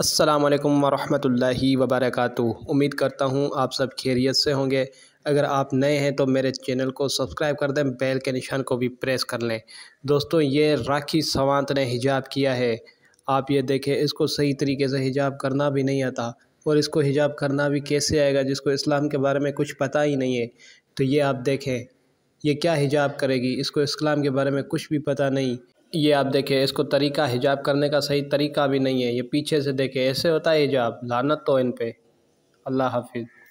अस्सलाम वालेकुम वरहमतुल्लाहि वबरकू उम्मीद करता हूँ आप सब खैरियत से होंगे अगर आप नए हैं तो मेरे चैनल को सब्सक्राइब कर दें बेल के निशान को भी प्रेस कर लें दोस्तों ये राखी सवांत ने हिजाब किया है आप ये देखें इसको सही तरीके से हिजाब करना भी नहीं आता और इसको हिजाब करना भी कैसे आएगा जिसको इस्लाम के बारे में कुछ पता ही नहीं है तो ये आप देखें ये क्या हिजाब करेगी इसको इस्लाम के बारे में कुछ भी पता नहीं ये आप देखें इसको तरीका हिजाब करने का सही तरीका भी नहीं है ये पीछे से देखें ऐसे होता है हिजाब लानत तो इन पे अल्लाह हाफिज़